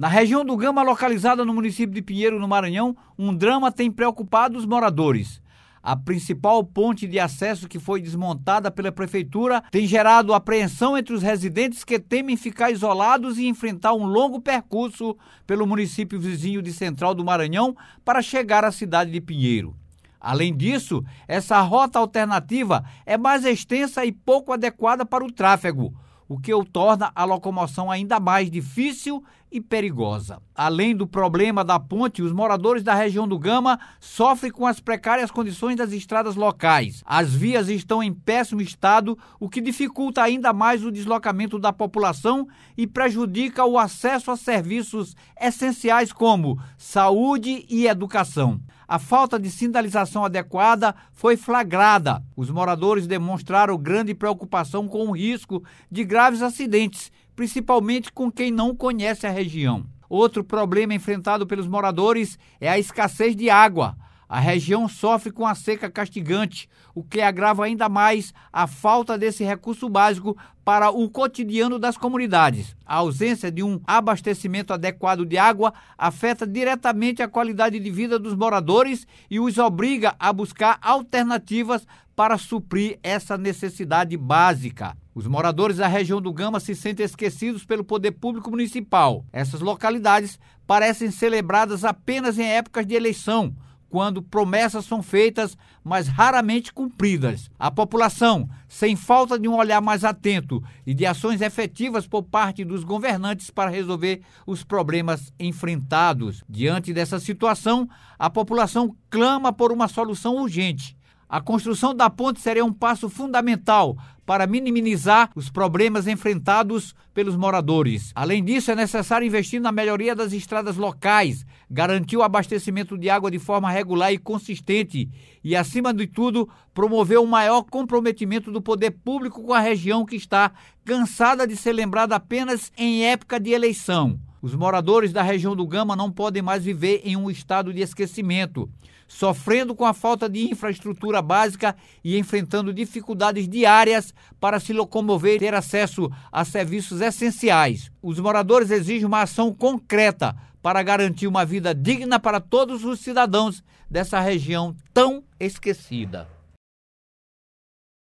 Na região do Gama, localizada no município de Pinheiro, no Maranhão, um drama tem preocupado os moradores. A principal ponte de acesso que foi desmontada pela prefeitura tem gerado apreensão entre os residentes que temem ficar isolados e enfrentar um longo percurso pelo município vizinho de Central do Maranhão para chegar à cidade de Pinheiro. Além disso, essa rota alternativa é mais extensa e pouco adequada para o tráfego o que o torna a locomoção ainda mais difícil e perigosa. Além do problema da ponte, os moradores da região do Gama sofrem com as precárias condições das estradas locais. As vias estão em péssimo estado, o que dificulta ainda mais o deslocamento da população e prejudica o acesso a serviços essenciais como saúde e educação a falta de sinalização adequada foi flagrada. Os moradores demonstraram grande preocupação com o risco de graves acidentes, principalmente com quem não conhece a região. Outro problema enfrentado pelos moradores é a escassez de água. A região sofre com a seca castigante, o que agrava ainda mais a falta desse recurso básico para o cotidiano das comunidades. A ausência de um abastecimento adequado de água afeta diretamente a qualidade de vida dos moradores e os obriga a buscar alternativas para suprir essa necessidade básica. Os moradores da região do Gama se sentem esquecidos pelo poder público municipal. Essas localidades parecem celebradas apenas em épocas de eleição quando promessas são feitas, mas raramente cumpridas. A população, sem falta de um olhar mais atento e de ações efetivas por parte dos governantes para resolver os problemas enfrentados. Diante dessa situação, a população clama por uma solução urgente. A construção da ponte seria um passo fundamental para minimizar os problemas enfrentados pelos moradores. Além disso, é necessário investir na melhoria das estradas locais, garantir o abastecimento de água de forma regular e consistente e, acima de tudo, promover o um maior comprometimento do poder público com a região que está cansada de ser lembrada apenas em época de eleição. Os moradores da região do Gama não podem mais viver em um estado de esquecimento, sofrendo com a falta de infraestrutura básica e enfrentando dificuldades diárias para se locomover e ter acesso a serviços essenciais. Os moradores exigem uma ação concreta para garantir uma vida digna para todos os cidadãos dessa região tão esquecida.